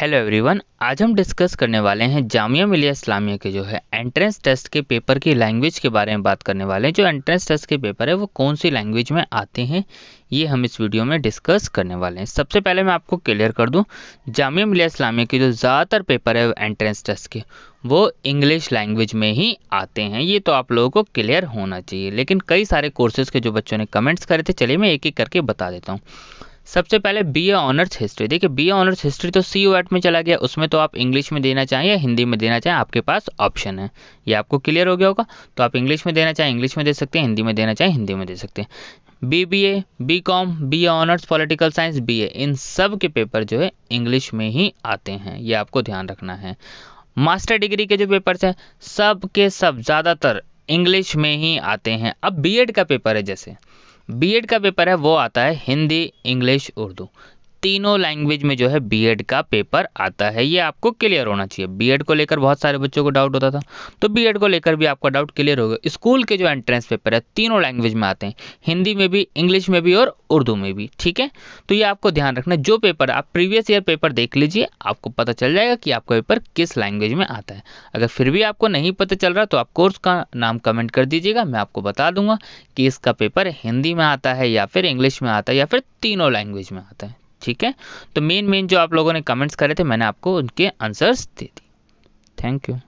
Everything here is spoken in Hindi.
हेलो एवरीवन आज हम डिस्कस करने वाले हैं जामिया मिलिया इस्लामिया के जो है एंट्रेंस टेस्ट के पेपर की लैंग्वेज के बारे में बात करने वाले हैं जो एंट्रेंस टेस्ट के पेपर है वो कौन सी लैंग्वेज में आते हैं ये हम इस वीडियो में डिस्कस करने वाले हैं सबसे पहले मैं आपको क्लियर कर दूं जामिया मिलिया इस्लामिया के जो ज़्यादातर पेपर है एंट्रेंस टेस्ट के वो इंग्लिश लैंग्वेज में ही आते हैं ये तो आप लोगों को क्लियर होना चाहिए लेकिन कई सारे कोर्सेज़ के जो बच्चों ने कमेंट्स करे थे चलिए मैं एक एक करके बता देता हूँ सबसे पहले बी ए ऑनर्स हिस्ट्री देखिए बी ए ऑनर्स हिस्ट्री तो सी एट में चला गया उसमें तो आप इंग्लिश में देना चाहें या हिंदी में देना चाहें आपके पास ऑप्शन है ये आपको क्लियर हो गया होगा तो आप इंग्लिश में देना चाहें इंग्लिश में दे सकते हैं हिंदी में देना चाहें हिंदी में दे सकते हैं B B A B com B A honours political science B A इन सब के पेपर जो है इंग्लिश में ही आते हैं ये आपको ध्यान रखना है मास्टर डिग्री के जो पेपर्स हैं सब के सब ज़्यादातर इंग्लिश में ही आते हैं अब एड का पेपर है जैसे बीएड का पेपर है वो आता है हिंदी इंग्लिश उर्दू तीनों लैंग्वेज में जो है बीएड का पेपर आता है ये आपको क्लियर होना चाहिए बीएड को लेकर बहुत सारे बच्चों को डाउट होता था तो बीएड को लेकर भी आपका डाउट क्लियर होगा स्कूल के जो एंट्रेंस पेपर है तीनों लैंग्वेज में आते हैं हिंदी में भी इंग्लिश में भी और उर्दू में भी ठीक है तो ये आपको ध्यान रखना जो पेपर आप प्रीवियस ईयर पेपर देख लीजिए आपको पता चल जाएगा कि आपका पेपर किस लैंग्वेज में आता है अगर फिर भी आपको नहीं पता चल रहा तो आप कोर्स का नाम कमेंट कर दीजिएगा मैं आपको बता दूंगा कि इसका पेपर हिंदी में आता है या फिर इंग्लिश में आता है या फिर तीनों लैंग्वेज में आता है ठीक है तो मेन मेन जो आप लोगों ने कमेंट्स करे थे मैंने आपको उनके आंसर्स दे दी थैंक यू